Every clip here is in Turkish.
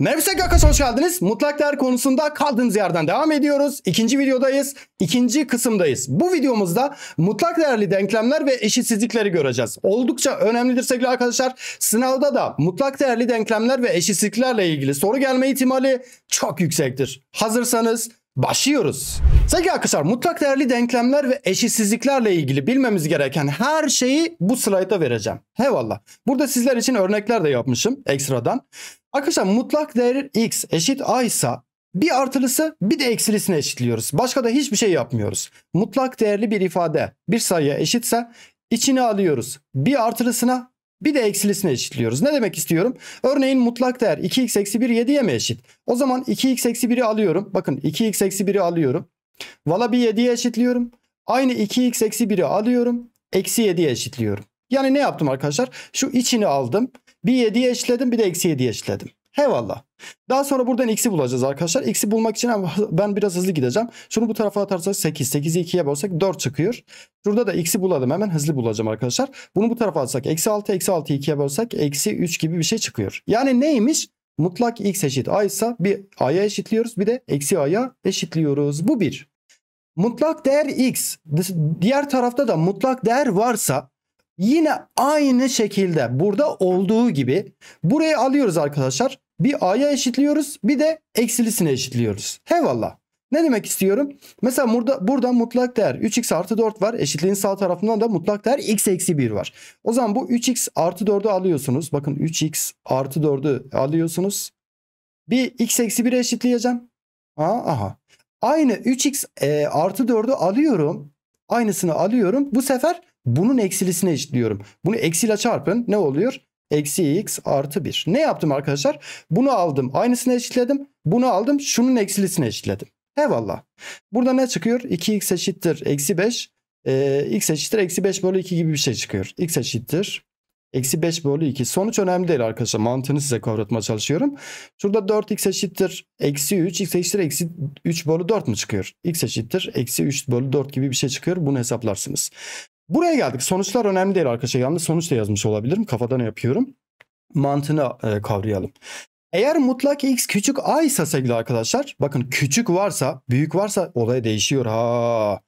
Merhaba arkadaşlar hoş geldiniz. Mutlak değer konusunda kaldığımız yerden devam ediyoruz. İkinci videodayız. İkinci kısımdayız. Bu videomuzda mutlak değerli denklemler ve eşitsizlikleri göreceğiz. Oldukça önemlidir sevgili arkadaşlar. Sınavda da mutlak değerli denklemler ve eşitsizliklerle ilgili soru gelme ihtimali çok yüksektir. Hazırsanız başlıyoruz. Sevgili arkadaşlar mutlak değerli denklemler ve eşitsizliklerle ilgili bilmemiz gereken her şeyi bu slaytta vereceğim. Eyvallah. Burada sizler için örnekler de yapmışım ekstradan. Arkadaşlar mutlak değer x eşit a ise bir artılısı bir de eksilisini eşitliyoruz. Başka da hiçbir şey yapmıyoruz. Mutlak değerli bir ifade bir sayıya eşitse içini alıyoruz. Bir artılısına bir de eksilisini eşitliyoruz. Ne demek istiyorum? Örneğin mutlak değer 2x eksi 1 7'ye mi eşit? O zaman 2x eksi 1'i alıyorum. Bakın 2x eksi 1'i alıyorum. Valla bir 7'ye eşitliyorum. Aynı 2x eksi 1'i alıyorum. Eksi 7'ye eşitliyorum. Yani ne yaptım arkadaşlar? Şu içini aldım. Bir 7'yi eşledim bir de eksi 7'yi eşledim. Eyvallah. Daha sonra buradan x'i bulacağız arkadaşlar. X'i bulmak için ben biraz hızlı gideceğim. Şunu bu tarafa atarsak 8. 8'i 2'ye bölsek 4 çıkıyor. Şurada da x'i bulalım. Hemen hızlı bulacağım arkadaşlar. Bunu bu tarafa atsak eksi 6. Eksi 6'yı 2'ye bölsek eksi 3 gibi bir şey çıkıyor. Yani neymiş? Mutlak x eşit a ise bir a'ya eşitliyoruz. Bir de eksi a'ya eşitliyoruz. Bu bir. Mutlak değer x. Diğer tarafta da mutlak değer varsa Yine aynı şekilde burada olduğu gibi burayı alıyoruz arkadaşlar. Bir a'ya eşitliyoruz bir de eksilisine eşitliyoruz. Hevallah. Ne demek istiyorum? Mesela burada, burada mutlak değer 3x artı 4 var. Eşitliğin sağ tarafından da mutlak değer x eksi 1 var. O zaman bu 3x artı 4'ü alıyorsunuz. Bakın 3x artı 4'ü alıyorsunuz. Bir x eksi 1'e eşitleyeceğim. Aha, aha. Aynı 3x e, artı 4'ü alıyorum. Aynısını alıyorum. Bu sefer bunun eksilisine eşitliyorum. Bunu eksiyle çarpın ne oluyor? Eksi x artı 1. Ne yaptım arkadaşlar? Bunu aldım aynısını eşitledim. Bunu aldım şunun eksilisine eşitledim. Eyvallah. Burada ne çıkıyor? 2x eşittir eksi 5. Ee, x eşittir eksi 5 bölü 2 gibi bir şey çıkıyor. x eşittir Eksi 5 bölü 2. Sonuç önemli değil arkadaşlar. Mantığını size kavratmaya çalışıyorum. Şurada 4x eşittir. Eksi 3. x eşittir. Eksi 3 bölü 4 mu çıkıyor? x eşittir. Eksi 3 bölü 4 gibi bir şey çıkıyor. Bunu hesaplarsınız. Buraya geldik. Sonuçlar önemli değil arkadaşlar. Yanlış sonuç da yazmış olabilirim. Kafadan yapıyorum. Mantığını e, kavrayalım. Eğer mutlak x küçük a ise sevgili arkadaşlar. Bakın küçük varsa, büyük varsa olay değişiyor. Ha.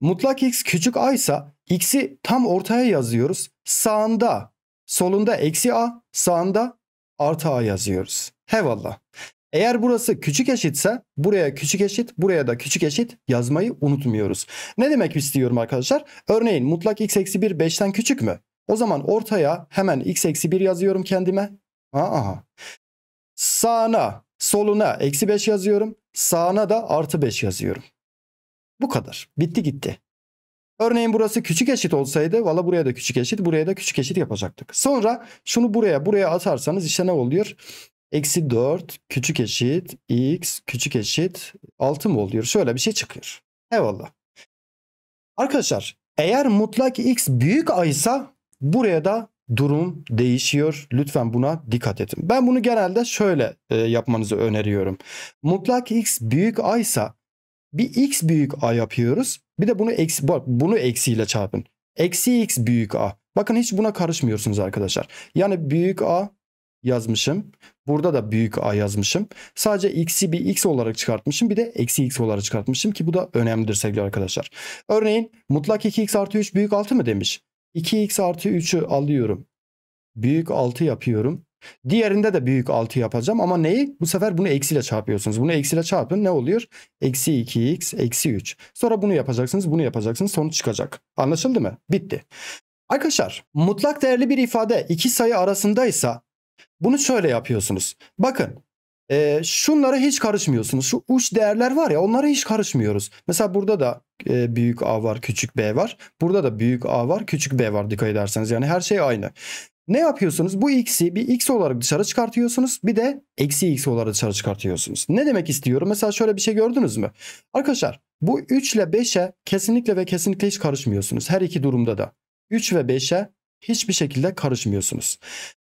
Mutlak x küçük a ise x'i tam ortaya yazıyoruz. Sağında, solunda eksi a, sağında artı a yazıyoruz. Hevallah. Eğer burası küçük eşitse buraya küçük eşit buraya da küçük eşit yazmayı unutmuyoruz. Ne demek istiyorum arkadaşlar? Örneğin mutlak x eksi 1 5'ten küçük mü? O zaman ortaya hemen x eksi 1 yazıyorum kendime. Aha. Sağına soluna eksi 5 yazıyorum. Sağına da artı 5 yazıyorum. Bu kadar. Bitti gitti. Örneğin burası küçük eşit olsaydı valla buraya da küçük eşit buraya da küçük eşit yapacaktık. Sonra şunu buraya buraya atarsanız işte ne oluyor? Eksi 4 küçük eşit x küçük eşit 6 mı oluyor? Şöyle bir şey çıkıyor. Eyvallah. Arkadaşlar eğer mutlak x büyük a ise buraya da durum değişiyor. Lütfen buna dikkat edin. Ben bunu genelde şöyle e, yapmanızı öneriyorum. Mutlak x büyük a ise bir x büyük a yapıyoruz. Bir de bunu eksi bunu eksiyle çarpın. Eksi x büyük a. Bakın hiç buna karışmıyorsunuz arkadaşlar. Yani büyük a yazmışım. Burada da büyük A yazmışım. Sadece x'i bir x olarak çıkartmışım. Bir de eksi x olarak çıkartmışım ki bu da önemlidir sevgili arkadaşlar. Örneğin mutlak 2x artı 3 büyük 6 mı demiş. 2x artı 3'ü alıyorum. Büyük 6 yapıyorum. Diğerinde de büyük 6 yapacağım ama neyi? Bu sefer bunu eksiyle çarpıyorsunuz. Bunu eksiyle çarpın ne oluyor? Eksi 2x eksi 3. Sonra bunu yapacaksınız bunu yapacaksınız sonuç çıkacak. Anlaşıldı mı? Bitti. Arkadaşlar mutlak değerli bir ifade iki sayı arasındaysa bunu şöyle yapıyorsunuz. Bakın e, şunlara hiç karışmıyorsunuz. Şu uç değerler var ya onlara hiç karışmıyoruz. Mesela burada da e, büyük A var küçük B var. Burada da büyük A var küçük B var dikkat ederseniz. Yani her şey aynı. Ne yapıyorsunuz? Bu x'i bir x olarak dışarı çıkartıyorsunuz. Bir de eksi x olarak dışarı çıkartıyorsunuz. Ne demek istiyorum? Mesela şöyle bir şey gördünüz mü? Arkadaşlar bu 3 ile 5'e kesinlikle ve kesinlikle hiç karışmıyorsunuz. Her iki durumda da. 3 ve 5'e hiçbir şekilde karışmıyorsunuz.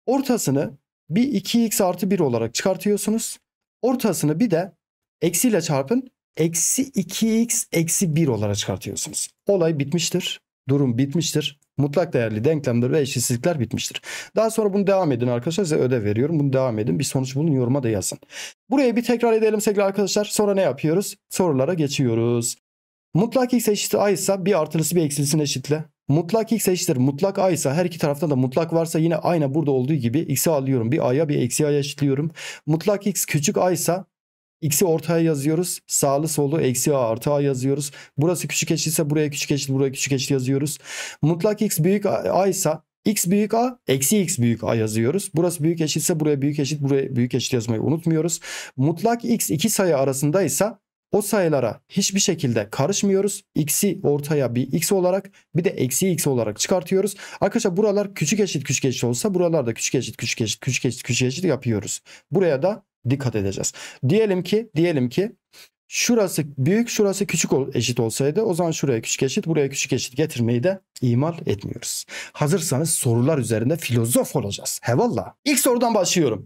Ortasını bir 2x artı 1 olarak çıkartıyorsunuz. Ortasını bir de eksiyle çarpın. Eksi 2x eksi 1 olarak çıkartıyorsunuz. Olay bitmiştir. Durum bitmiştir. Mutlak değerli denklemler ve eşitsizlikler bitmiştir. Daha sonra bunu devam edin arkadaşlar. Size ödev veriyorum. Bunu devam edin. Bir sonuç bulun. Yoruma da yazın. Buraya bir tekrar edelim sevgili arkadaşlar. Sonra ne yapıyoruz? Sorulara geçiyoruz. Mutlak x eşittir a ise bir artılısı bir eksilisini eşitle. Mutlak x eşittir mutlak a ise her iki tarafta da mutlak varsa yine aynı burada olduğu gibi x'i alıyorum. Bir a'ya bir eksi a'ya eşitliyorum. Mutlak x küçük a ise x'i ortaya yazıyoruz. Sağlı solu eksi a artı a yazıyoruz. Burası küçük eşit ise buraya küçük eşit buraya küçük eşit yazıyoruz. Mutlak x büyük a ise x büyük a eksi x büyük a yazıyoruz. Burası büyük eşitse buraya büyük eşit buraya büyük eşit yazmayı unutmuyoruz. Mutlak x iki sayı arasında ise o sayılara hiçbir şekilde karışmıyoruz. X'i ortaya bir X olarak bir de eksi X olarak çıkartıyoruz. Arkadaşlar buralar küçük eşit küçük eşit olsa buralarda küçük eşit küçük eşit küçük eşit küçük eşit yapıyoruz. Buraya da dikkat edeceğiz. Diyelim ki diyelim ki şurası büyük şurası küçük eşit olsaydı o zaman şuraya küçük eşit buraya küçük eşit getirmeyi de imal etmiyoruz. Hazırsanız sorular üzerinde filozof olacağız. He valla. İlk sorudan başlıyorum.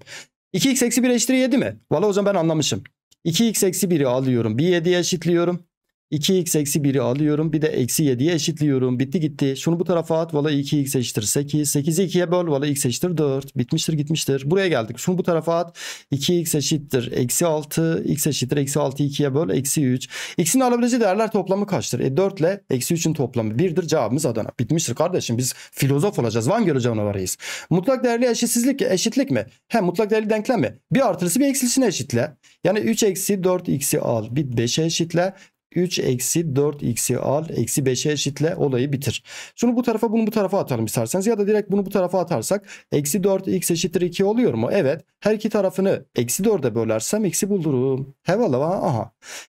2x eksi 1 eşittir 7 mi? Valla hocam ben anlamışım. 2x eksi 1'i alıyorum. Bir 7'ye eşitliyorum. 2x eksi 1'i alıyorum. Bir de eksi 7'ye eşitliyorum. Bitti gitti. Şunu bu tarafa at. Valla 2x eşittir 8. 8'i 2'ye böl. Valla x eşittir 4. Bitmiştir gitmiştir. Buraya geldik. Şunu bu tarafa at. 2x eşittir. Eksi 6. x eşittir. Eksi 6 2'ye böl. Eksi 3. x'in alabileceği değerler toplamı kaçtır? E 4 ile eksi 3'ün toplamı 1'dir. Cevabımız Adana. Bitmiştir kardeşim. Biz filozof olacağız. Van Gölü canavarıyız. Mutlak değerli eşitsizlik eşitlik mi? He mutlak değerli denklem mi? Bir artırısı bir eksilisini eşitle. Yani 3 eksi 4 x'i al. Bir 5'e eşitle. 3 eksi 4x'i al eksi 5'e eşitle olayı bitir. Şunu bu tarafa bunu bu tarafa atalım isterseniz ya da direkt bunu bu tarafa atarsak eksi 4x eşittir 2 oluyor mu? Evet her iki tarafını eksi 4'e bölersem x'i bulurum. Hevala aha.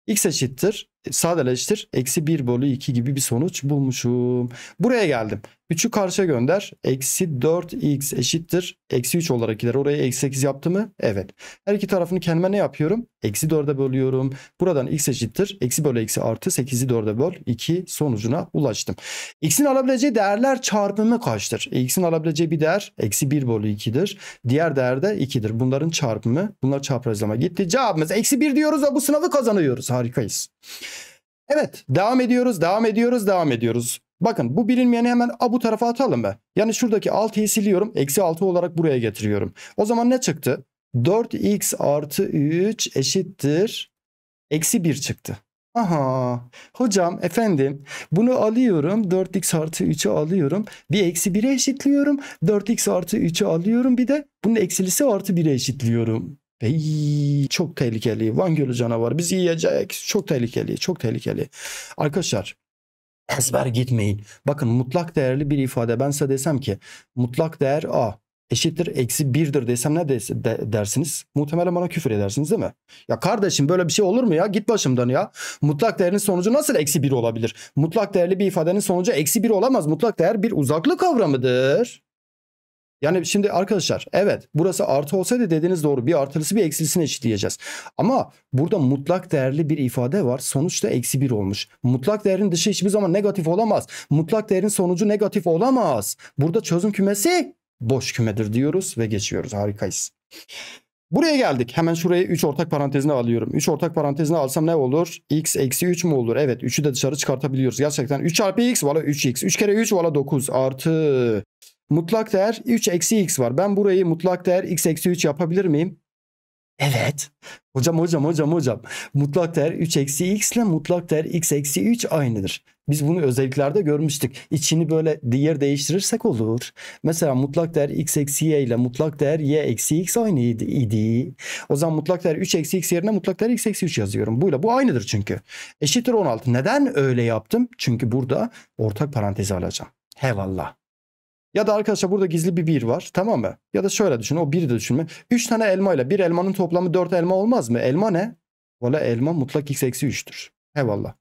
x eşittir sadeleştir eksi 1 bölü 2 gibi bir sonuç bulmuşum. Buraya geldim. 3'ü karşıya gönder. Eksi 4x eşittir. Eksi 3 olarak gider. Oraya eksi 8 yaptı mı? Evet. Her iki tarafını kendime ne yapıyorum? Eksi 4'e bölüyorum. Buradan x eşittir. Eksi bölü eksi artı 8'i 4'e böl. 2 sonucuna ulaştım. x'in alabileceği değerler çarpımı kaçtır? x'in alabileceği bir değer eksi 1 bölü 2'dir. Diğer değer de 2'dir. Bunların çarpımı. Bunlar çaprazlama gitti. Cevabımız eksi 1 diyoruz ve bu sınavı kazanıyoruz. Harikayız. Evet devam ediyoruz devam ediyoruz devam ediyoruz. Bakın bu bilinmeyeni hemen a bu tarafa atalım be. Yani şuradaki 6'yı siliyorum. Eksi 6 olarak buraya getiriyorum. O zaman ne çıktı? 4x artı 3 eşittir. Eksi 1 çıktı. Aha hocam efendim bunu alıyorum 4x artı 3'ü alıyorum bir eksi 1'e eşitliyorum 4x artı 3'ü alıyorum bir de bunun eksilisi artı 1'e eşitliyorum. Ey, çok tehlikeli Van Gölü canavarı bizi yiyecek çok tehlikeli çok tehlikeli. Arkadaşlar ezber gitmeyin. Bakın mutlak değerli bir ifade. Ben size desem ki mutlak değer A eşittir eksi birdir desem ne dersiniz? Muhtemelen bana küfür edersiniz değil mi? Ya kardeşim böyle bir şey olur mu ya? Git başımdan ya. Mutlak değerin sonucu nasıl eksi bir olabilir? Mutlak değerli bir ifadenin sonucu eksi bir olamaz. Mutlak değer bir uzaklık kavramıdır. Yani şimdi arkadaşlar evet burası artı olsaydı dediğiniz doğru bir artılısı bir eksilisini eşitleyeceğiz. Ama burada mutlak değerli bir ifade var sonuçta eksi bir olmuş. Mutlak değerin dışı hiçbir zaman negatif olamaz. Mutlak değerin sonucu negatif olamaz. Burada çözüm kümesi boş kümedir diyoruz ve geçiyoruz harikayız. Buraya geldik. Hemen şuraya 3 ortak parantezine alıyorum. 3 ortak parantezine alsam ne olur? x eksi 3 mu olur? Evet 3'ü de dışarı çıkartabiliyoruz. Gerçekten 3 çarpı x valla 3x. 3 kere 3 valla 9 artı Mutlak değer 3 eksi x var. Ben burayı mutlak değer x eksi 3 yapabilir miyim? Evet. Hocam hocam hocam hocam. Mutlak değer 3 eksi x ile mutlak değer x eksi 3 aynıdır. Biz bunu özelliklerde görmüştük. İçini böyle diğer değiştirirsek olur. Mesela mutlak değer x eksi y ile mutlak değer y eksi x aynı idi. O zaman mutlak değer 3 eksi x yerine mutlak değer x eksi 3 yazıyorum. Buyla bu aynıdır çünkü. Eşittir 16. Neden öyle yaptım? Çünkü burada ortak parantezi alacağım. Hevallah. Ya da arkadaşlar burada gizli bir bir var tamam mı? Ya da şöyle düşün o biri de düşünme. 3 tane elma ile 1 elmanın toplamı 4 elma olmaz mı? Elma ne? Valla elma mutlak x eksi 3'tür. Eyvallah.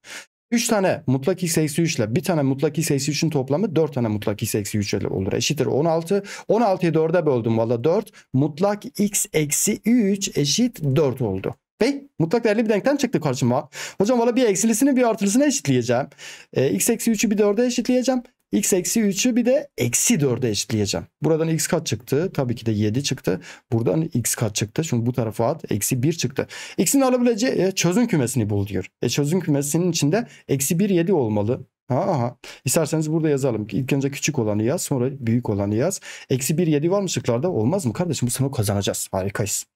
3 tane mutlak x eksi 3 ile bir tane mutlak x eksi 3'ün toplamı 4 tane mutlak x eksi 3 ile olur. Eşittir 16. 16'yı 4'e böldüm valla 4. Mutlak x eksi 3 eşit 4 oldu. Ve mutlak değerli bir denklem çıktı karşıma. Hocam valla bir eksilisini bir artılısını eşitleyeceğim. E, x eksi 3'ü bir 4'e eşitleyeceğim x eksi 3'ü bir de eksi 4'e eşitleyeceğim. Buradan x kaç çıktı? Tabii ki de 7 çıktı. Buradan x kaç çıktı? Çünkü bu tarafa at eksi 1 çıktı. X'in alabileceği e, çözüm kümesini bul diyor. E, çözüm kümesinin içinde eksi 1 7 olmalı. Aha. İsterseniz burada yazalım. İlk önce küçük olanı yaz sonra büyük olanı yaz. Eksi 1 7 var mı şıklarda? Olmaz mı kardeşim? Bu sınavı kazanacağız. Harikayız.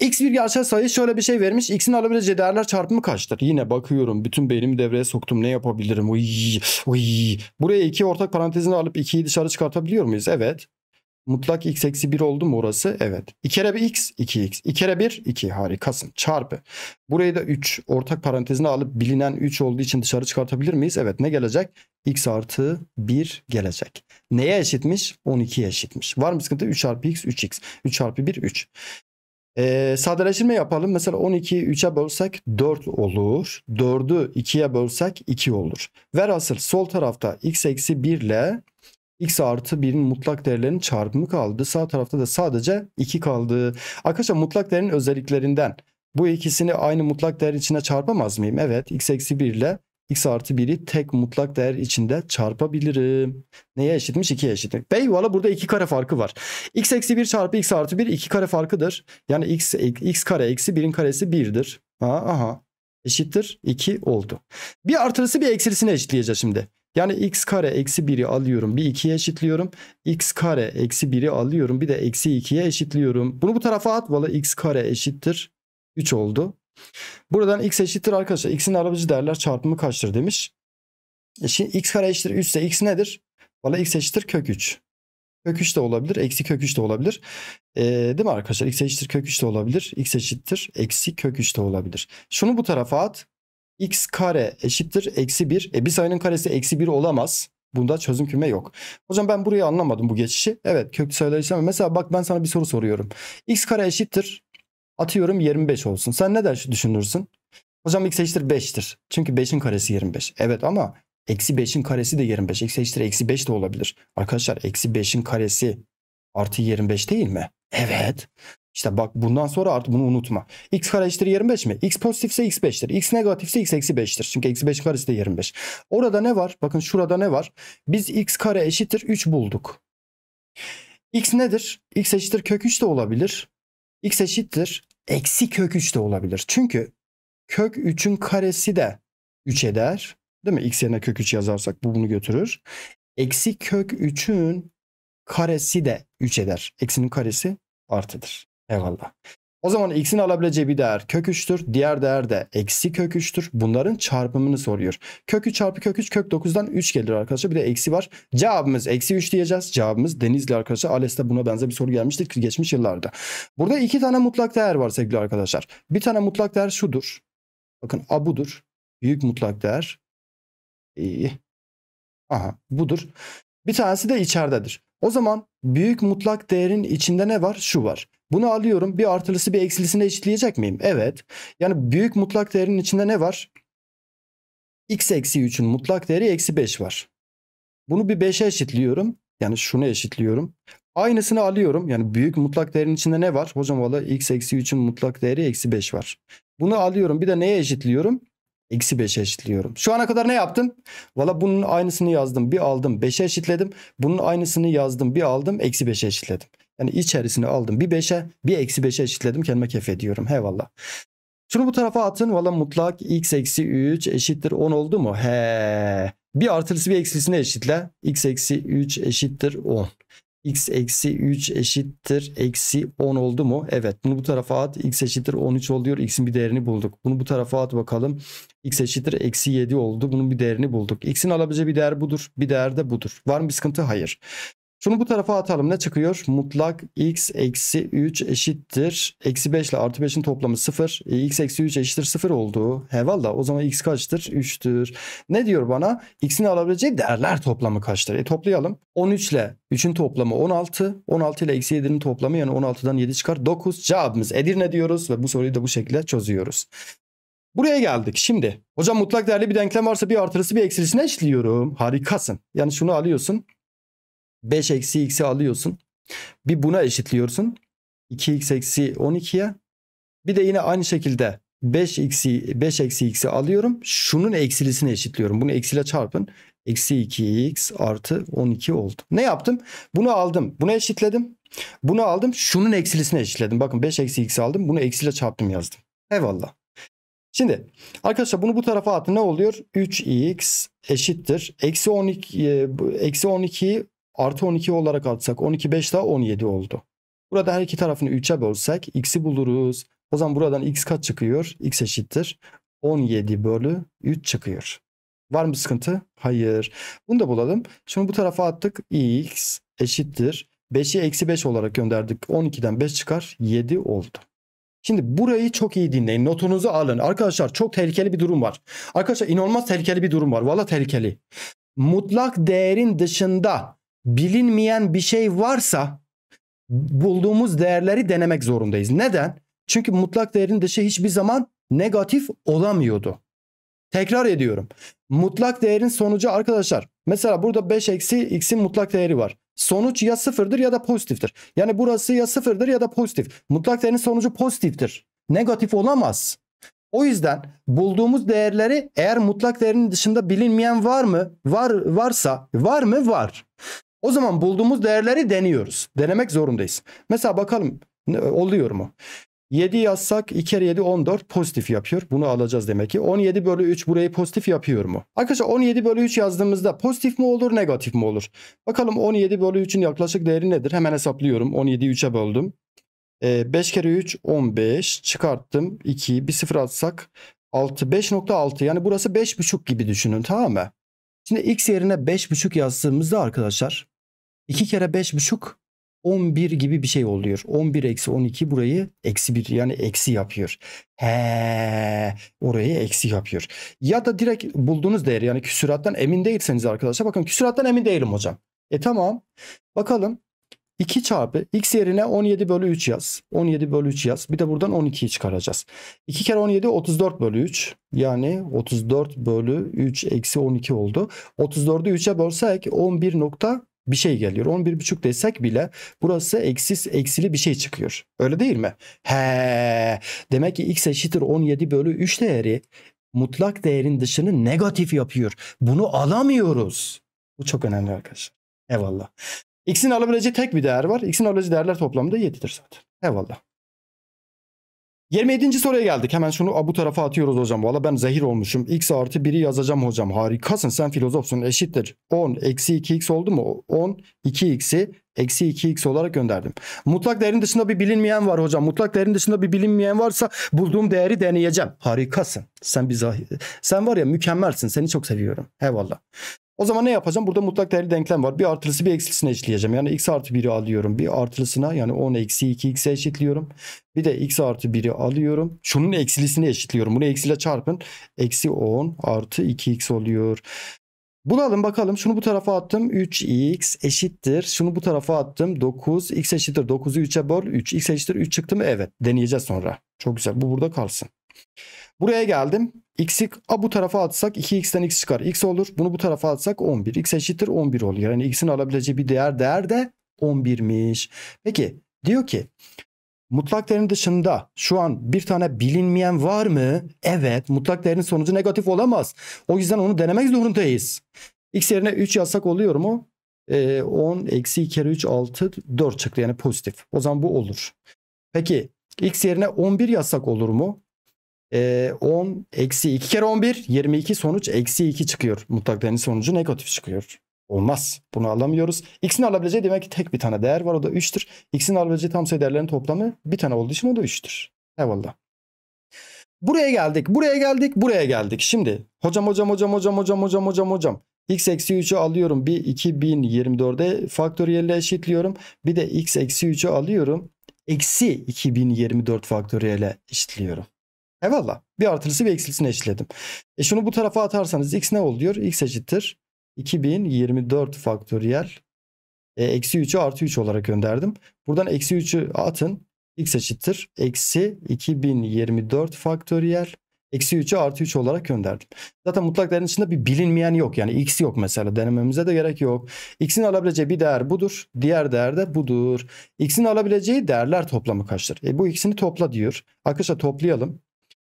X bir gerçel sayı şöyle bir şey vermiş. X'in alabileceği değerler çarpımı kaçtır? Yine bakıyorum. Bütün beynimi devreye soktum. Ne yapabilirim? Uy, uy. Buraya iki ortak parantezini alıp 2'yi dışarı çıkartabiliyor muyuz? Evet. Mutlak x eksi 1 oldu mu orası? Evet. 2 kere bir x 2x. 2 kere 1 2 harikasın. Çarpı. Burayı da 3 ortak parantezine alıp bilinen 3 olduğu için dışarı çıkartabilir miyiz? Evet. Ne gelecek? x artı 1 gelecek. Neye eşitmiş? 12'ye eşitmiş. Var mı sıkıntı? 3 çarpı x 3x. 3 çarpı 1 3. E, sadeleştirme yapalım. Mesela 12'yi 3'e bölsek 4 olur. 4'ü 2'ye bölsek 2 olur. Ve asıl sol tarafta x eksi 1 ile x artı 1'in mutlak değerlerinin çarpımı kaldı. Sağ tarafta da sadece 2 kaldı. Arkadaşlar mutlak değerin özelliklerinden bu ikisini aynı mutlak değer içine çarpamaz mıyım? Evet x eksi 1 ile x artı 1'i tek mutlak değer içinde çarpabilirim. Neye eşitmiş? 2'ye eşitmiş. valla burada 2 kare farkı var. x eksi 1 çarpı x artı 1 2 kare farkıdır. Yani x, x kare eksi 1'in karesi 1'dir. Aha, aha eşittir 2 oldu. Bir artırısı bir eksilisini eşitleyeceğiz şimdi. Yani x kare eksi 1'i alıyorum bir 2'ye eşitliyorum. x kare eksi 1'i alıyorum bir de eksi 2'ye eşitliyorum. Bunu bu tarafa at valla x kare eşittir 3 oldu. Buradan x eşittir arkadaşlar. X'in arabacı değerler çarpımı kaçtır demiş. E şimdi x kare eşittir 3 ise x nedir? Valla x eşittir kök 3. Kök 3 de olabilir. Eksi kök 3 de olabilir. E, değil mi arkadaşlar? X eşittir kök 3 de olabilir. X eşittir eksi kök 3 de olabilir. Şunu bu tarafa at. X kare eşittir eksi 1. E, bir sayının karesi eksi 1 olamaz. Bunda çözüm küme yok. Hocam ben burayı anlamadım bu geçişi. Evet köklü sayıları işlemi. Mesela bak ben sana bir soru soruyorum. X kare eşittir Atıyorum 25 olsun. Sen neden şu düşünürsün? Hocam x eşittir 5'tir. Çünkü 5'in karesi 25. Evet ama eksi 5'in karesi de 25. X eşittir eksi 5 de olabilir. Arkadaşlar eksi 5'in karesi artı 25 değil mi? Evet. İşte bak bundan sonra artık bunu unutma. X kare eşittir 25 mi? X pozitifse x 5'tir. X negatifse x eksi 5'tir. Çünkü eksi 5'in karesi de 25. Orada ne var? Bakın şurada ne var? Biz x kare eşittir 3 bulduk. X nedir? X eşittir kök 3 de olabilir. X eşittir eksi kök 3 de olabilir. Çünkü kök 3'ün karesi de 3 eder. Değil mi? X yerine kök 3 yazarsak bu bunu götürür. Eksi kök 3'ün karesi de 3 eder. Eksinin karesi artıdır. Eyvallah. O zaman x'in alabileceği bir değer kök 3'tür. Diğer değer de eksi kök 3'tür. Bunların çarpımını soruyor. Kök 3 çarpı kök 3 kök 9'dan 3 gelir arkadaşlar. Bir de eksi var. Cevabımız eksi 3 diyeceğiz. Cevabımız Denizli arkadaşlar. ALES'te buna benzer bir soru gelmişti geçmiş yıllarda. Burada iki tane mutlak değer var sevgili arkadaşlar. Bir tane mutlak değer şudur. Bakın a budur. Büyük mutlak değer. Aha budur. Bir tanesi de içeridedir. O zaman büyük mutlak değerin içinde ne var? Şu var. Bunu alıyorum bir artılısı bir eksilisine eşitleyecek miyim? Evet. Yani büyük mutlak değerin içinde ne var? x eksi 3'ün mutlak değeri eksi 5 var. Bunu bir 5'e eşitliyorum. Yani şunu eşitliyorum. Aynısını alıyorum. Yani büyük mutlak değerin içinde ne var? Hocam valla x eksi 3'ün mutlak değeri eksi 5 var. Bunu alıyorum. Bir de neye eşitliyorum? Eksi 5'e eşitliyorum. Şu ana kadar ne yaptım? Valla bunun aynısını yazdım. Bir aldım 5'e eşitledim. Bunun aynısını yazdım. Bir aldım. Eksi 5'e eşitledim. Yani içerisini aldım. Bir 5'e bir eksi 5'e eşitledim. Kendime kef ediyorum. Eyvallah. Şunu bu tarafa atın. Valla mutlak x eksi 3 eşittir 10 oldu mu? He. Bir artırısı bir eksilisini eşitle. x eksi 3 eşittir 10 x eksi 3 eşittir eksi 10 oldu mu? Evet bunu bu tarafa at x eşittir 13 oluyor x'in bir değerini bulduk. Bunu bu tarafa at bakalım x eşittir eksi 7 oldu bunun bir değerini bulduk. x'in alabileceği bir değer budur bir değer de budur. Var mı bir sıkıntı? Hayır. Şunu bu tarafa atalım. Ne çıkıyor? Mutlak x eksi 3 eşittir. Eksi 5 ile artı 5'in toplamı 0. E, x eksi 3 eşittir 0 oldu. Hevalla. o zaman x kaçtır? 3'tür. Ne diyor bana? x'in alabileceği değerler toplamı kaçtır? E toplayalım. 13 ile 3'ün toplamı 16. 16 ile eksi 7'nin toplamı yani 16'dan 7 çıkar. 9 cevabımız Edirne diyoruz ve bu soruyu da bu şekilde çözüyoruz. Buraya geldik şimdi. Hocam mutlak değerli bir denklem varsa bir artırısı bir eksilisine eşliyorum. Harikasın. Yani şunu alıyorsun. 5 eksi x'i alıyorsun. Bir buna eşitliyorsun. 2x eksi 12'ye. Bir de yine aynı şekilde 5 eksi 5 eksi x'i alıyorum. Şunun eksilisini eşitliyorum. Bunu eksiyle çarpın. Eksi 2x artı 12 oldu. Ne yaptım? Bunu aldım. Bunu eşitledim. Bunu aldım. Şunun eksilisini eşitledim. Bakın 5 eksi x aldım. Bunu eksiyle çarptım yazdım. Eyvallah. Şimdi arkadaşlar bunu bu tarafa atın. Ne oluyor? 3x eşittir. Eksi 12, artı 12 olarak atsak 12 5 daha 17 oldu. Burada her iki tarafını 3'e bölsek x'i buluruz. O zaman buradan x kaç çıkıyor? x eşittir. 17 bölü 3 çıkıyor. Var mı sıkıntı? Hayır. Bunu da bulalım. Şimdi bu tarafa attık. x eşittir. 5'i eksi 5 olarak gönderdik. 12'den 5 çıkar. 7 oldu. Şimdi burayı çok iyi dinleyin. Notunuzu alın. Arkadaşlar çok tehlikeli bir durum var. Arkadaşlar inanılmaz tehlikeli bir durum var. Valla tehlikeli. Mutlak değerin dışında bilinmeyen bir şey varsa bulduğumuz değerleri denemek zorundayız. Neden? Çünkü mutlak değerin dışı hiçbir zaman negatif olamıyordu. Tekrar ediyorum. Mutlak değerin sonucu arkadaşlar. Mesela burada 5 eksi x'in mutlak değeri var. Sonuç ya sıfırdır ya da pozitiftir. Yani burası ya sıfırdır ya da pozitif. Mutlak değerin sonucu pozitiftir. Negatif olamaz. O yüzden bulduğumuz değerleri eğer mutlak değerin dışında bilinmeyen var mı? Var varsa var mı? Var. O zaman bulduğumuz değerleri deniyoruz. Denemek zorundayız. Mesela bakalım oluyor mu? 7 yazsak 2 kere 7 14 pozitif yapıyor. Bunu alacağız demek ki. 17 bölü 3 burayı pozitif yapıyor mu? Arkadaşlar 17 bölü 3 yazdığımızda pozitif mi olur negatif mi olur? Bakalım 17 bölü 3'ün yaklaşık değeri nedir? Hemen hesaplıyorum. 17'yi 3'e böldüm. E, ee, 5 kere 3 15 çıkarttım 2'yi bir sıfır atsak 6 5.6 yani burası 5.5 gibi düşünün tamam mı? Şimdi x yerine 5.5 yazdığımızda arkadaşlar 2 kere 5,5 11 gibi bir şey oluyor. 11 eksi 12 burayı eksi 1 yani eksi yapıyor. He orayı eksi yapıyor. Ya da direkt bulduğunuz değer yani küsurattan emin değilseniz arkadaşlar bakın küsurattan emin değilim hocam. E tamam bakalım 2 çarpı x yerine 17 bölü 3 yaz. 17 bölü 3 yaz. Bir de buradan 12'yi çıkaracağız. 2 kere 17 34 bölü 3. Yani 34 bölü 3 eksi 12 oldu. 34'ü 3'e bölsek 11 nokta bir şey geliyor. 11,5 desek bile burası eksis eksili bir şey çıkıyor. Öyle değil mi? He. Demek ki x eşittir 17 bölü 3 değeri mutlak değerin dışını negatif yapıyor. Bunu alamıyoruz. Bu çok önemli arkadaşlar. Eyvallah. X'in alabileceği tek bir değer var. X'in alabileceği değerler toplamda 7'dir zaten. Eyvallah. 27. soruya geldik. Hemen şunu bu tarafa atıyoruz hocam. Valla ben zehir olmuşum. X artı 1'i yazacağım hocam. Harikasın sen filozofsun. Eşittir. 10 eksi 2x oldu mu? 10 2x'i eksi 2x olarak gönderdim. Mutlak değerin dışında bir bilinmeyen var hocam. Mutlak değerin dışında bir bilinmeyen varsa bulduğum değeri deneyeceğim. Harikasın. Sen bir zahir. Sen var ya mükemmelsin. Seni çok seviyorum. Eyvallah. O zaman ne yapacağım? Burada mutlak değerli denklem var. Bir artılısı bir eksilisine eşleyeceğim. Yani x artı 1'i alıyorum. Bir artılısına yani 10 eksi 2 x'e eşitliyorum. Bir de x artı 1'i alıyorum. Şunun eksilisini eşitliyorum. Bunu eksiyle çarpın. Eksi 10 artı 2x oluyor. Bulalım bakalım. Şunu bu tarafa attım. 3x eşittir. Şunu bu tarafa attım. 9x eşittir. 9'u 3'e böl. 3x eşittir. 3 çıktı mı? Evet. Deneyeceğiz sonra. Çok güzel. Bu burada kalsın. Buraya geldim. X'i a bu tarafa atsak 2x'ten x çıkar. X olur. Bunu bu tarafa atsak 11. X eşittir 11 oluyor. Yani x'in alabileceği bir değer değer de 11'miş. Peki diyor ki mutlak değerin dışında şu an bir tane bilinmeyen var mı? Evet mutlak değerin sonucu negatif olamaz. O yüzden onu denemek zorundayız. X yerine 3 yazsak oluyor mu? Ee, 10 eksi 2 kere 3 6 4 çıktı yani pozitif. O zaman bu olur. Peki x yerine 11 yazsak olur mu? e, ee, 10 eksi 2 kere 11 22 sonuç eksi 2 çıkıyor. Mutlak değerin sonucu negatif çıkıyor. Olmaz. Bunu alamıyoruz. X'in alabileceği demek ki tek bir tane değer var. O da 3'tür. X'in alabileceği tam sayı değerlerin toplamı bir tane olduğu için o da 3'tür. Eyvallah. Buraya geldik, buraya geldik, buraya geldik. Şimdi hocam hocam hocam hocam hocam hocam hocam hocam. X eksi 3'ü alıyorum. Bir 2024'e faktöriyelle eşitliyorum. Bir de X eksi 3'ü alıyorum. Eksi 2024 faktöriyelle eşitliyorum. Eyvallah. Bir artılısı bir eksilisini eşitledim. E şunu bu tarafa atarsanız x ne oluyor? x eşittir. 2024 faktöriyel e, eksi 3'ü artı 3 olarak gönderdim. Buradan eksi 3'ü atın. x eşittir. Eksi 2024 faktöriyel eksi 3'ü artı 3 olarak gönderdim. Zaten mutlak değerin içinde bir bilinmeyen yok. Yani x yok mesela. Denememize de gerek yok. x'in alabileceği bir değer budur. Diğer değer de budur. x'in alabileceği değerler toplamı kaçtır? E, bu ikisini topla diyor. Arkadaşlar toplayalım.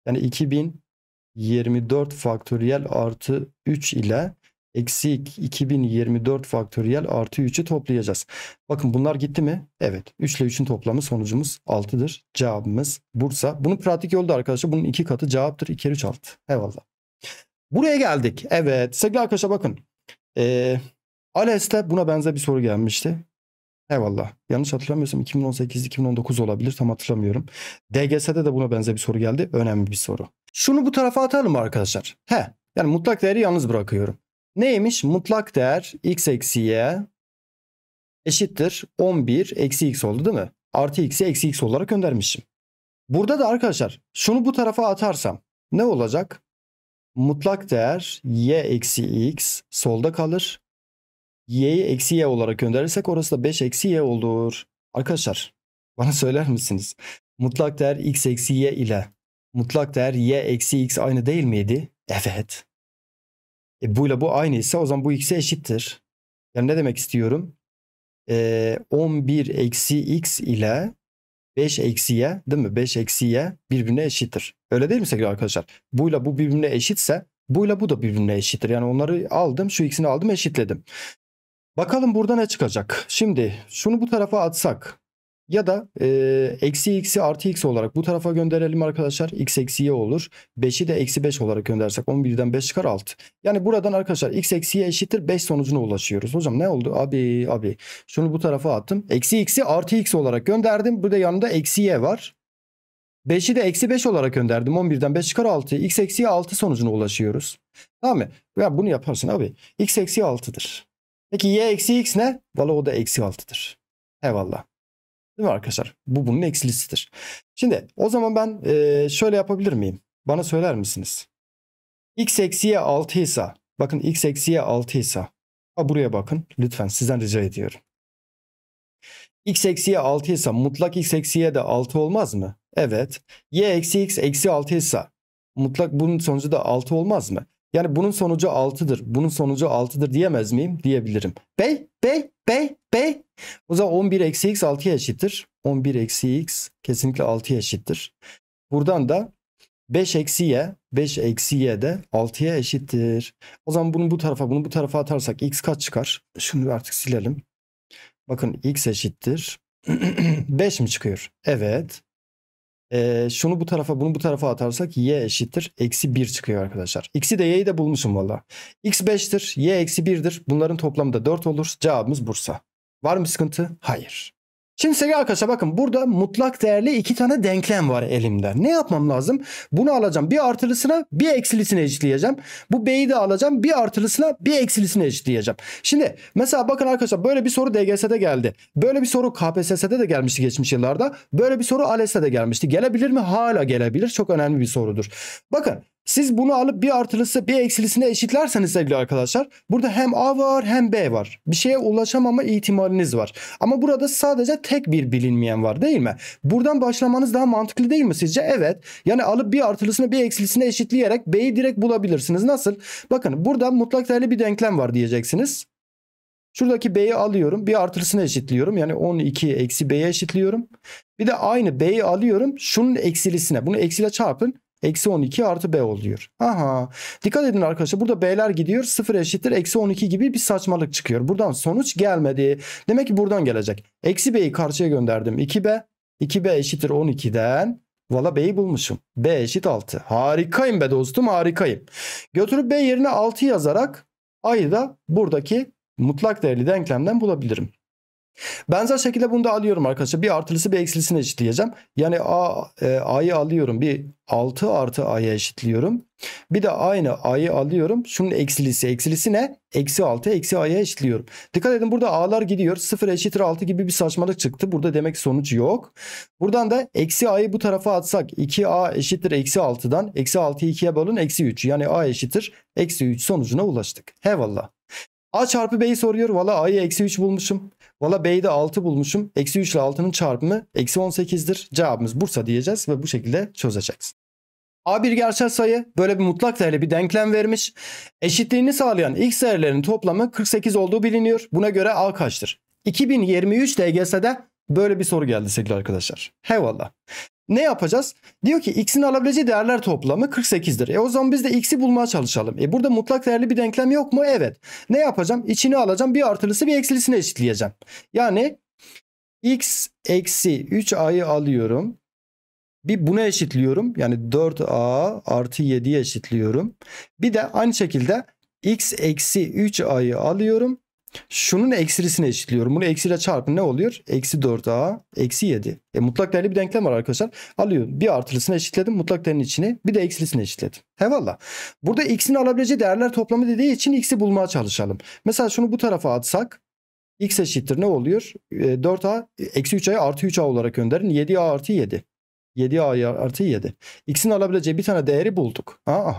Yani 2024 faktöriyel artı 3 ile eksi 2024 faktöriyel artı 3'ü toplayacağız. Bakın bunlar gitti mi? Evet. 3 ile 3'ün toplamı sonucumuz 6'dır. Cevabımız Bursa. Bunu pratik yolda arkadaşlar. Bunun 2 katı cevaptır. 2 3 6. Eyvallah. Buraya geldik. Evet. Sevgili arkadaşlar bakın. Ee, ALES'te buna benzer bir soru gelmişti. Eyvallah. Yanlış hatırlamıyorsam 2018-2019 olabilir. Tam hatırlamıyorum. DGS'de de buna benzer bir soru geldi. Önemli bir soru. Şunu bu tarafa atalım arkadaşlar. He. Yani mutlak değeri yalnız bırakıyorum. Neymiş? Mutlak değer x eksi y eşittir 11 eksi x oldu değil mi? Artı x'i eksi x olarak göndermişim. Burada da arkadaşlar şunu bu tarafa atarsam ne olacak? Mutlak değer y eksi x solda kalır y'yi eksi y olarak gönderirsek orası da 5 eksi y olur. Arkadaşlar bana söyler misiniz? Mutlak değer x eksi y ile mutlak değer y eksi x aynı değil miydi? Evet. E bu ile bu aynıysa o zaman bu x'e eşittir. Yani ne demek istiyorum? E, 11 eksi x ile 5 eksi y değil mi? 5 eksi y birbirine eşittir. Öyle değil mi sevgili arkadaşlar? Bu ile bu birbirine eşitse bu ile bu da birbirine eşittir. Yani onları aldım şu x'ini aldım eşitledim. Bakalım burada ne çıkacak. Şimdi şunu bu tarafa atsak ya da eksi x'i artı x olarak bu tarafa gönderelim arkadaşlar. x eksi y olur. 5'i de eksi 5 olarak göndersek 11'den 5 çıkar 6. Yani buradan arkadaşlar x eksi y eşittir 5 sonucuna ulaşıyoruz. Hocam ne oldu? Abi abi şunu bu tarafa attım. Eksi x'i artı x olarak gönderdim. Burada yanında eksi y var. 5'i de eksi 5 olarak gönderdim. 11'den 5 çıkar 6. x eksi 6 sonucuna ulaşıyoruz. Tamam mı? Ya bunu yaparsın abi. x eksi 6'dır. Peki y eksi x ne? Valla o da eksi 6'dır. Eyvallah. Değil mi arkadaşlar? Bu bunun eksilisidir. Şimdi o zaman ben e, şöyle yapabilir miyim? Bana söyler misiniz? x eksiye 6 ise bakın x eksi y 6 ise buraya bakın lütfen sizden rica ediyorum. x eksiye 6 ise mutlak x eksi y de 6 olmaz mı? Evet. y eksi x eksi 6 ise mutlak bunun sonucu da 6 olmaz mı? Yani bunun sonucu 6'dır. Bunun sonucu 6'dır diyemez miyim? Diyebilirim. B, B, B, B. O zaman 11 eksi x 6'ya eşittir. 11 eksi x kesinlikle 6'ya eşittir. Buradan da 5 eksi y 5 eksi y de 6'ya eşittir. O zaman bunu bu tarafa bunu bu tarafa atarsak x kaç çıkar? Şunu artık silelim. Bakın x eşittir. 5 mi çıkıyor? Evet. E, şunu bu tarafa bunu bu tarafa atarsak y eşittir. Eksi 1 çıkıyor arkadaşlar. X'i de y'yi de bulmuşum valla. X 5'tir. Y eksi 1'dir. Bunların toplamı da 4 olur. Cevabımız Bursa. Var mı sıkıntı? Hayır. Şimdi sevgili arkadaşlar bakın burada mutlak değerli iki tane denklem var elimde. Ne yapmam lazım? Bunu alacağım bir artılısına bir eksilisine eşitleyeceğim. Bu B'yi de alacağım bir artılısına bir eksilisine eşitleyeceğim. Şimdi mesela bakın arkadaşlar böyle bir soru DGS'de geldi. Böyle bir soru KPSS'de de gelmişti geçmiş yıllarda. Böyle bir soru ALES'de de gelmişti. Gelebilir mi? Hala gelebilir. Çok önemli bir sorudur. Bakın siz bunu alıp bir artılısı bir eksilisine eşitlerseniz sevgili arkadaşlar burada hem A var hem B var. Bir şeye ulaşamama ihtimaliniz var. Ama burada sadece tek bir bilinmeyen var değil mi? Buradan başlamanız daha mantıklı değil mi sizce? Evet. Yani alıp bir artılısını bir eksilisine eşitleyerek B'yi direkt bulabilirsiniz. Nasıl? Bakın burada mutlak değerli bir denklem var diyeceksiniz. Şuradaki b'yi alıyorum. Bir artılısını eşitliyorum. Yani 12 eksi b'ye eşitliyorum. Bir de aynı b'yi alıyorum. Şunun eksilisine. Bunu eksiyle çarpın. Eksi 12 artı B oluyor. Aha. Dikkat edin arkadaşlar. Burada B'ler gidiyor. 0 eşittir. Eksi 12 gibi bir saçmalık çıkıyor. Buradan sonuç gelmedi. Demek ki buradan gelecek. Eksi B'yi karşıya gönderdim. 2B. 2B eşittir 12'den. Valla B'yi bulmuşum. B eşit 6. Harikayım be dostum harikayım. Götürüp B yerine 6 yazarak A'yı da buradaki mutlak değerli denklemden bulabilirim. Benzer şekilde bunu da alıyorum arkadaşlar. Bir artılısı bir eksilisini eşitleyeceğim. Yani A, e, A'yı alıyorum. Bir 6 artı A'ya eşitliyorum. Bir de aynı A'yı alıyorum. Şunun eksilisi. Eksilisi ne? Eksi 6 eksi A'ya eşitliyorum. Dikkat edin burada A'lar gidiyor. 0 eşittir 6 gibi bir saçmalık çıktı. Burada demek sonuç yok. Buradan da eksi A'yı bu tarafa atsak. 2A eşittir eksi 6'dan. Eksi 6'yı 2'ye bölün. Eksi 3. Yani A eşittir. Eksi 3 sonucuna ulaştık. Eyvallah. A çarpı B'yi soruyor. Valla A'yı eksi 3 bulmuşum. Valla B'de 6 bulmuşum. Eksi 3 ile 6'nın çarpımı eksi 18'dir. Cevabımız Bursa diyeceğiz ve bu şekilde çözeceksin. A bir gerçel sayı böyle bir mutlak değerli bir denklem vermiş. Eşitliğini sağlayan x değerlerinin toplamı 48 olduğu biliniyor. Buna göre A kaçtır? 2023 DGS'de böyle bir soru geldi sevgili arkadaşlar. Hevallah. Ne yapacağız? Diyor ki x'in alabileceği değerler toplamı 48'dir. E o zaman biz de x'i bulmaya çalışalım. E burada mutlak değerli bir denklem yok mu? Evet. Ne yapacağım? İçini alacağım. Bir artılısı bir eksilisine eşitleyeceğim. Yani x eksi 3a'yı alıyorum. Bir buna eşitliyorum. Yani 4a artı 7'ye eşitliyorum. Bir de aynı şekilde x eksi 3a'yı alıyorum. Şunun eksilisini eşitliyorum. Bunu eksiyle çarpın ne oluyor? Eksi 4a eksi 7. E, mutlak değerli bir denklem var arkadaşlar. Alıyorum bir artılısını eşitledim mutlak değerin içine bir de eksilisini eşitledim. Hevalla. Burada x'in alabileceği değerler toplamı dediği için x'i bulmaya çalışalım. Mesela şunu bu tarafa atsak x eşittir ne oluyor? E, 4a eksi 3a'yı artı 3a olarak gönderin. 7a artı 7. 7a artı 7. X'in alabileceği bir tane değeri bulduk. Aa.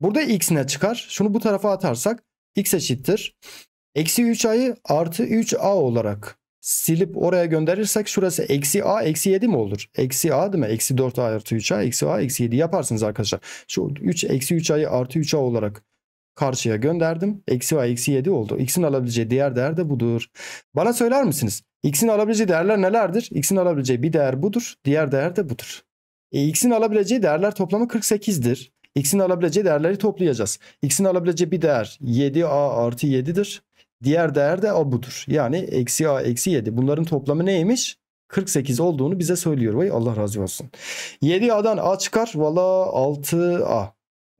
Burada x ne çıkar? Şunu bu tarafa atarsak x eşittir. Eksi 3a'yı artı 3a olarak silip oraya gönderirsek şurası eksi a eksi 7 mi olur? Eksi a değil mi? Eksi 4a artı 3a eksi a eksi 7 yaparsınız arkadaşlar. Şu 3 eksi 3a'yı artı 3a olarak karşıya gönderdim. Eksi a eksi 7 oldu. X'in alabileceği diğer değer de budur. Bana söyler misiniz? X'in alabileceği değerler nelerdir? X'in alabileceği bir değer budur. Diğer değer de budur. E, X'in alabileceği değerler toplamı 48'dir. X'in alabileceği değerleri toplayacağız. X'in alabileceği bir değer 7a artı 7'dir. Diğer değer de a budur. Yani eksi a eksi 7. Bunların toplamı neymiş? 48 olduğunu bize söylüyor. Vay Allah razı olsun. 7a'dan a çıkar. Valla 6a.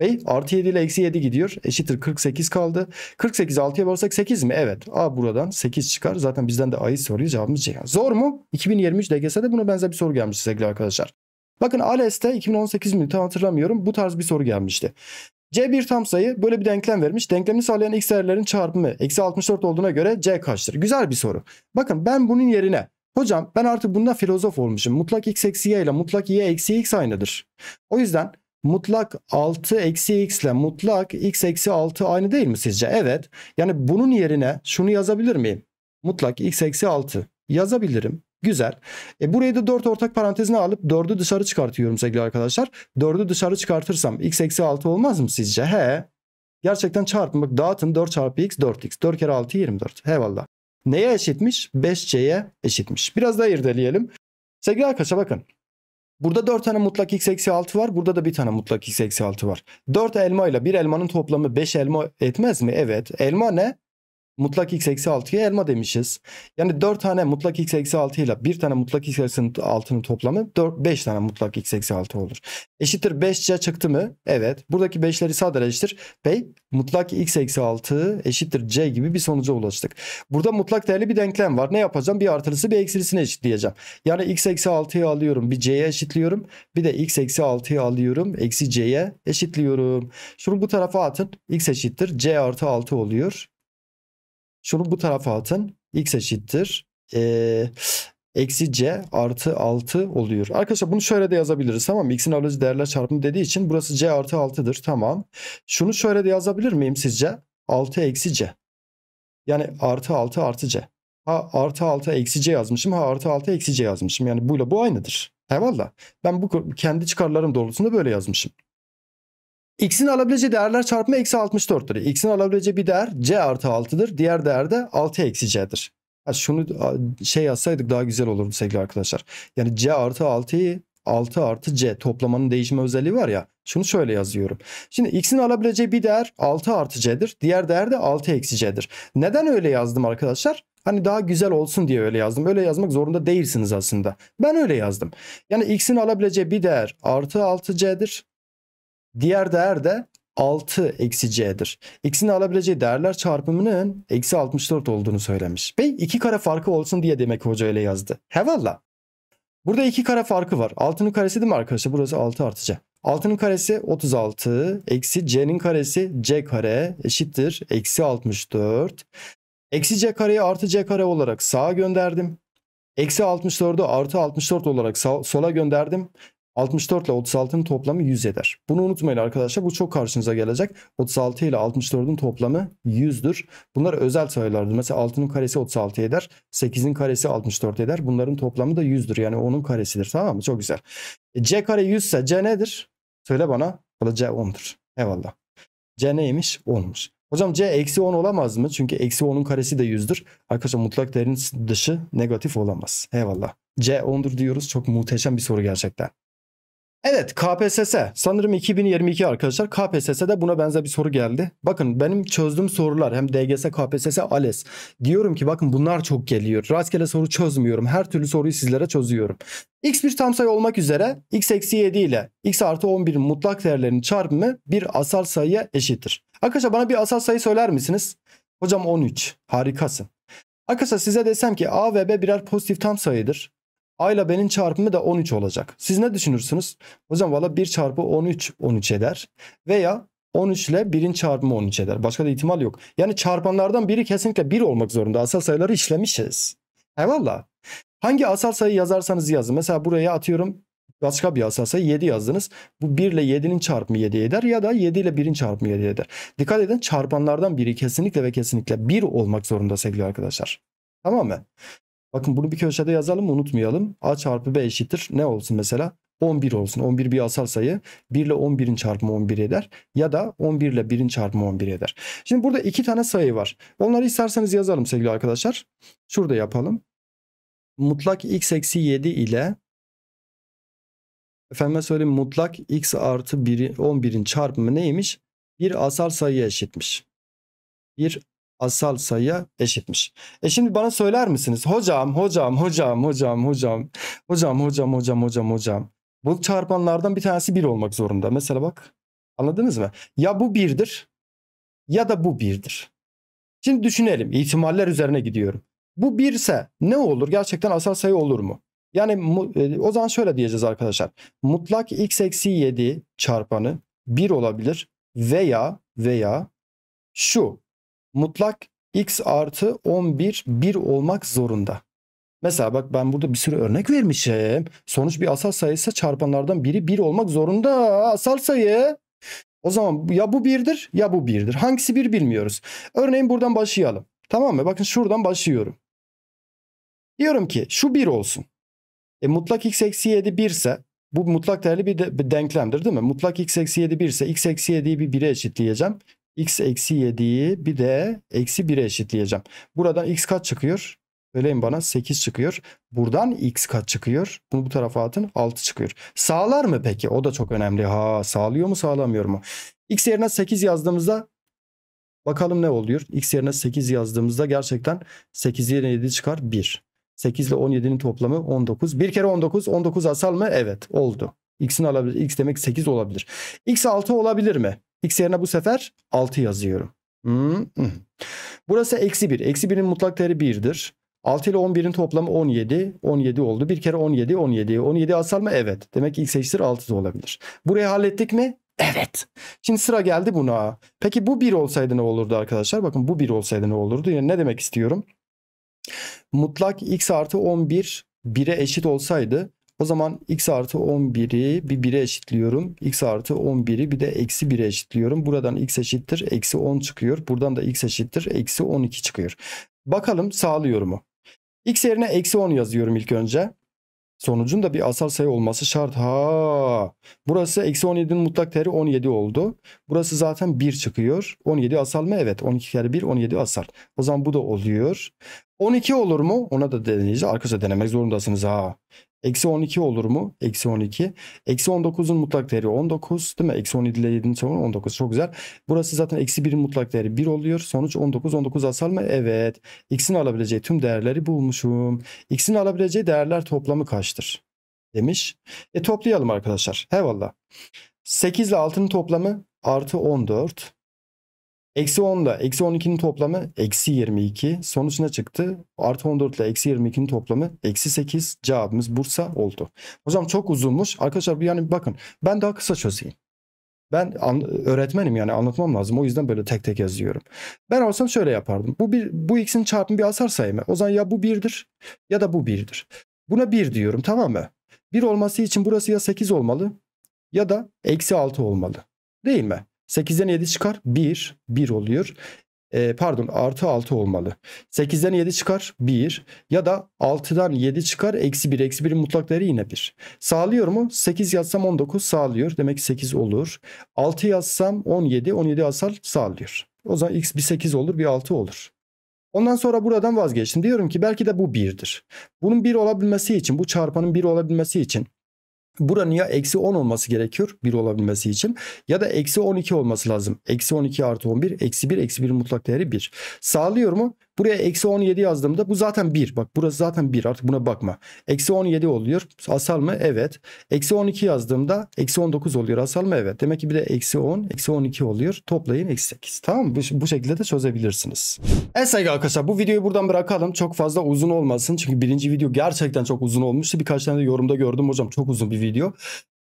E, artı 7 ile eksi 7 gidiyor. Eşittir 48 kaldı. 48 6'ya bölsek 8 mi? Evet. A buradan 8 çıkar. Zaten bizden de A'yı soruyor. Cevabımız Ceyhan. Zor mu? 2023 DGS'de buna benzer bir soru gelmiş sevgili arkadaşlar. Bakın ALES'te 2018 mi tam hatırlamıyorum. Bu tarz bir soru gelmişti. C bir tam sayı böyle bir denklem vermiş. Denklemini sağlayan x değerlerin çarpımı eksi 64 olduğuna göre C kaçtır? Güzel bir soru. Bakın ben bunun yerine hocam ben artık bunda filozof olmuşum. Mutlak x eksi y ile mutlak y eksi x aynıdır. O yüzden mutlak 6 eksi x ile mutlak x eksi 6 aynı değil mi sizce? Evet. Yani bunun yerine şunu yazabilir miyim? Mutlak x eksi 6 yazabilirim. Güzel. E, burayı da 4 ortak parantezine alıp 4'ü dışarı çıkartıyorum sevgili arkadaşlar. 4'ü dışarı çıkartırsam x eksi 6 olmaz mı sizce? He. Gerçekten çarpın. Bak dağıtın 4 çarpı x 4x. 4 kere 6 24. Eyvallah. Neye eşitmiş? 5c'ye eşitmiş. Biraz daha irdeleyelim. Sevgili arkadaşlar bakın. Burada 4 tane mutlak x eksi 6 var. Burada da bir tane mutlak x eksi 6 var. 4 elma ile bir elmanın toplamı 5 elma etmez mi? Evet. Elma ne? mutlak x eksi 6'ya elma demişiz. Yani 4 tane mutlak x eksi 6 ile 1 tane mutlak x eksi 6'nın toplamı 4, 5 tane mutlak x eksi 6 olur. Eşittir 5c çıktı mı? Evet. Buradaki 5'leri sadeleştir. Ve mutlak x eksi 6 eşittir c gibi bir sonuca ulaştık. Burada mutlak değerli bir denklem var. Ne yapacağım? Bir artılısı bir eksilisini eşitleyeceğim. Yani x eksi 6'yı alıyorum. Bir c'ye eşitliyorum. Bir de x eksi 6'yı alıyorum. Eksi c'ye eşitliyorum. Şunu bu tarafa atın. x eşittir. c artı 6 oluyor. Şunu bu tarafı altın. X eşittir. E, eksi C artı 6 oluyor. Arkadaşlar bunu şöyle de yazabiliriz tamam X'in alıcı değerler çarpımı dediği için burası C artı 6'dır tamam. Şunu şöyle de yazabilir miyim sizce? 6 eksi C. Yani artı 6 artı C. Ha artı 6 eksi C yazmışım. Ha artı 6 eksi C yazmışım. Yani buyla bu aynıdır. Eyvallah. Ben bu kendi çıkarlarım doğrultusunda böyle yazmışım. X'in alabileceği değerler çarpımı eksi 64'tür. X'in alabileceği bir değer C artı 6'dır. Diğer değer de 6 eksi C'dir. Ha şunu şey yazsaydık daha güzel olurdu sevgili arkadaşlar. Yani C artı 6'yı 6 artı C toplamanın değişme özelliği var ya. Şunu şöyle yazıyorum. Şimdi x'in alabileceği bir değer 6 artı c'dir. Diğer değer de 6 eksi c'dir. Neden öyle yazdım arkadaşlar? Hani daha güzel olsun diye öyle yazdım. Öyle yazmak zorunda değilsiniz aslında. Ben öyle yazdım. Yani x'in alabileceği bir değer artı 6c'dir. Diğer değer de 6 eksi c'dir. X'in alabileceği değerler çarpımının eksi 64 olduğunu söylemiş. Ve iki kare farkı olsun diye demek hoca öyle yazdı. Hevalla. Burada iki kare farkı var. 6'nın karesi değil mi arkadaşlar? Burası 6 artı c. 6'nın karesi 36 eksi c'nin karesi c kare eşittir eksi 64. Eksi c kareyi artı c kare olarak sağa gönderdim. Eksi 64'ü artı 64 olarak sola gönderdim. 64 ile 36'nın toplamı 100 eder. Bunu unutmayın arkadaşlar. Bu çok karşınıza gelecek. 36 ile 64'ün toplamı 100'dür. Bunlar özel sayılardır. Mesela 6'nın karesi 36 eder. 8'in karesi 64 eder. Bunların toplamı da 100'dür. Yani 10'un karesidir. Tamam mı? Çok güzel. E, c kare 100 ise C nedir? Söyle bana. O da C 10'dur. Eyvallah. C neymiş? 10'muş. Hocam C eksi 10 olamaz mı? Çünkü eksi 10'un karesi de 100'dür. Arkadaşlar mutlak değerin dışı negatif olamaz. Eyvallah. C 10'dur diyoruz. Çok muhteşem bir soru gerçekten. Evet KPSS sanırım 2022 arkadaşlar KPSS'de buna benzer bir soru geldi. Bakın benim çözdüğüm sorular hem DGS, KPSS, ALES diyorum ki bakın bunlar çok geliyor. Rastgele soru çözmüyorum her türlü soruyu sizlere çözüyorum. X bir tam sayı olmak üzere x eksi 7 ile x artı 11'in mutlak değerlerinin çarpımı bir asal sayıya eşittir. Arkadaşlar bana bir asal sayı söyler misiniz? Hocam 13 harikasın. Arkadaşlar size desem ki A ve B birer pozitif tam sayıdır. A ile B'nin çarpımı da 13 olacak. Siz ne düşünürsünüz? O zaman valla 1 çarpı 13 13 eder. Veya 13 ile 1'in çarpımı 13 eder. Başka da ihtimal yok. Yani çarpanlardan biri kesinlikle 1 olmak zorunda. Asal sayıları işlemişiz. Eyvallah. Hangi asal sayı yazarsanız yazın. Mesela buraya atıyorum başka bir asal sayı 7 yazdınız. Bu 1 ile 7'nin çarpımı 7 eder ya da 7 ile 1'in çarpımı 7 eder. Dikkat edin çarpanlardan biri kesinlikle ve kesinlikle 1 olmak zorunda sevgili arkadaşlar. Tamam mı? Bakın bunu bir köşede yazalım unutmayalım. A çarpı B eşittir. Ne olsun mesela? 11 olsun. 11 bir asal sayı. 1 ile 11'in çarpımı 11 eder. Ya da 11 ile 1'in çarpımı 11 eder. Şimdi burada iki tane sayı var. Onları isterseniz yazalım sevgili arkadaşlar. Şurada yapalım. Mutlak x eksi 7 ile efendim söyleyeyim mutlak x artı 1'in 11'in çarpımı neymiş? Bir asal sayıya eşitmiş. Bir asal sayıya eşitmiş. E şimdi bana söyler misiniz? Hocam, hocam, hocam, hocam, hocam, hocam, hocam, hocam, hocam, hocam. Bu çarpanlardan bir tanesi bir olmak zorunda. Mesela bak anladınız mı? Ya bu birdir ya da bu birdir. Şimdi düşünelim ihtimaller üzerine gidiyorum. Bu birse ne olur? Gerçekten asal sayı olur mu? Yani e, o zaman şöyle diyeceğiz arkadaşlar. Mutlak x eksi 7 çarpanı 1 olabilir veya veya şu mutlak x artı 11 1 olmak zorunda. Mesela bak ben burada bir sürü örnek vermişim. Sonuç bir asal sayıysa çarpanlardan biri 1 olmak zorunda asal sayı. O zaman ya bu 1'dir ya bu 1'dir. Hangisi 1 bilmiyoruz. Örneğin buradan başlayalım. Tamam mı? Bakın şuradan başlıyorum. Diyorum ki şu 1 olsun. E, mutlak x eksi 7 1 ise bu mutlak değerli bir, de, bir denklemdir değil mi? Mutlak x eksi 7 1 ise x eksi 7'yi bir 1'e eşitleyeceğim x eksi 7'yi bir de eksi 1'e eşitleyeceğim. Buradan x kaç çıkıyor? Söyleyin bana 8 çıkıyor. Buradan x kaç çıkıyor? Bunu bu tarafa atın 6 çıkıyor. Sağlar mı peki? O da çok önemli. Ha sağlıyor mu sağlamıyor mu? x yerine 8 yazdığımızda bakalım ne oluyor? x yerine 8 yazdığımızda gerçekten 8 yerine 7 çıkar 1. 8 ile 17'nin toplamı 19. Bir kere 19. 19 asal mı? Evet oldu. X'in alabilir. X demek 8 olabilir. X 6 olabilir mi? X yerine bu sefer 6 yazıyorum. Hmm, hmm. Burası eksi 1. Eksi 1'in mutlak değeri 1'dir. 6 ile 11'in toplamı 17. 17 oldu. Bir kere 17, 17. 17 asal mı? Evet. Demek ki x eşittir 6 da olabilir. Burayı hallettik mi? Evet. Şimdi sıra geldi buna. Peki bu 1 olsaydı ne olurdu arkadaşlar? Bakın bu 1 olsaydı ne olurdu? Yani ne demek istiyorum? Mutlak x artı 11 1'e eşit olsaydı o zaman x artı 11'i bir 1'e eşitliyorum. x artı 11'i bir de eksi 1'e eşitliyorum. Buradan x eşittir eksi 10 çıkıyor. Buradan da x eşittir eksi 12 çıkıyor. Bakalım sağlıyor mu? x yerine eksi 10 yazıyorum ilk önce. Sonucun da bir asal sayı olması şart. Ha, burası eksi 17'nin mutlak değeri 17 oldu. Burası zaten 1 çıkıyor. 17 asal mı? Evet. 12 kere 1 17 asal. O zaman bu da oluyor. 12 olur mu? Ona da deneyeceğiz. Arkadaşlar denemek zorundasınız ha. Eksi 12 olur mu? Eksi 12. Eksi 19'un mutlak değeri 19 değil mi? Eksi 17 ile 7'nin çarpımı 19. Çok güzel. Burası zaten eksi 1'in mutlak değeri 1 oluyor. Sonuç 19. 19 asal mı? Evet. X'in alabileceği tüm değerleri bulmuşum. X'in alabileceği değerler toplamı kaçtır? Demiş. E toplayalım arkadaşlar. Eyvallah. 8 ile 6'nın toplamı artı 14. Eksi 10 ile eksi 12'nin toplamı eksi 22. Sonucuna çıktı. Artı 14 ile eksi 22'nin toplamı eksi 8. Cevabımız Bursa oldu. Hocam çok uzunmuş. Arkadaşlar yani bakın ben daha kısa çözeyim. Ben öğretmenim yani anlatmam lazım. O yüzden böyle tek tek yazıyorum. Ben olsam şöyle yapardım. Bu bir, bu x'in çarpımı bir asar sayımı. O zaman ya bu 1'dir ya da bu 1'dir. Buna 1 diyorum tamam mı? 1 olması için burası ya 8 olmalı ya da eksi 6 olmalı. Değil mi? 8'den 7 çıkar 1. 1 oluyor. E, pardon artı 6 olmalı. 8'den 7 çıkar 1. Ya da 6'dan 7 çıkar eksi 1. Eksi 1'in mutlak değeri yine 1. Sağlıyor mu? 8 yazsam 19 sağlıyor. Demek 8 olur. 6 yazsam 17. 17 asal, sağlıyor. O zaman x bir 8 olur bir 6 olur. Ondan sonra buradan vazgeçtim. Diyorum ki belki de bu 1'dir. Bunun 1 olabilmesi için bu çarpanın 1 olabilmesi için Buranın ya eksi 10 olması gerekiyor 1 olabilmesi için ya da eksi 12 olması lazım. Eksi 12 artı 11 eksi 1 eksi 1 mutlak değeri 1. Sağlıyor mu? Buraya eksi 17 yazdığımda bu zaten 1. Bak burası zaten 1 artık buna bakma. Eksi 17 oluyor. Asal mı? Evet. Eksi 12 yazdığımda eksi 19 oluyor. Asal mı? Evet. Demek ki bir de eksi 10, eksi 12 oluyor. Toplayın eksi 8. Tamam mı? Bu, şekilde de çözebilirsiniz. Evet sevgili arkadaşlar bu videoyu buradan bırakalım. Çok fazla uzun olmasın. Çünkü birinci video gerçekten çok uzun olmuştu. Birkaç tane de yorumda gördüm hocam. Çok uzun bir video.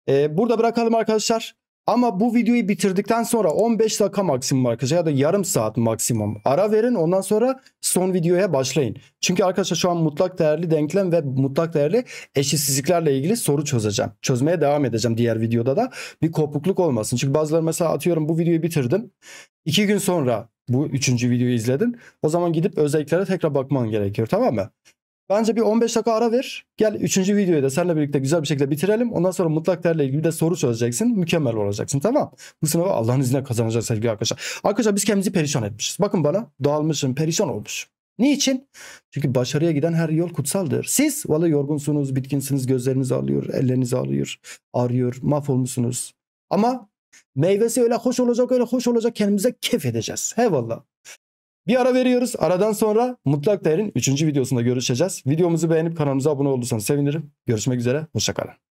Ee, burada bırakalım arkadaşlar. Ama bu videoyu bitirdikten sonra 15 dakika maksimum arkadaşlar ya da yarım saat maksimum ara verin ondan sonra son videoya başlayın. Çünkü arkadaşlar şu an mutlak değerli denklem ve mutlak değerli eşitsizliklerle ilgili soru çözeceğim. Çözmeye devam edeceğim diğer videoda da bir kopukluk olmasın. Çünkü bazıları mesela atıyorum bu videoyu bitirdim. 2 gün sonra bu üçüncü videoyu izledin. O zaman gidip özelliklere tekrar bakman gerekiyor tamam mı? Bence bir 15 dakika ara ver. Gel 3. videoyu da seninle birlikte güzel bir şekilde bitirelim. Ondan sonra mutlak değerle ilgili de soru çözeceksin. Mükemmel olacaksın tamam. Bu sınavı Allah'ın izniyle kazanacağız sevgili arkadaşlar. Arkadaşlar biz kendimizi perişan etmişiz. Bakın bana dağılmışım, perişan olmuşum. Niçin? Çünkü başarıya giden her yol kutsaldır. Siz valla yorgunsunuz, bitkinsiniz, gözleriniz ağlıyor, elleriniz ağlıyor, ağrıyor, mahvolmuşsunuz. Ama meyvesi öyle hoş olacak, öyle hoş olacak kendimize kef edeceğiz. He valla. Bir ara veriyoruz. Aradan sonra mutlak değerin 3. videosunda görüşeceğiz. Videomuzu beğenip kanalımıza abone olursanız sevinirim. Görüşmek üzere. Hoşçakalın.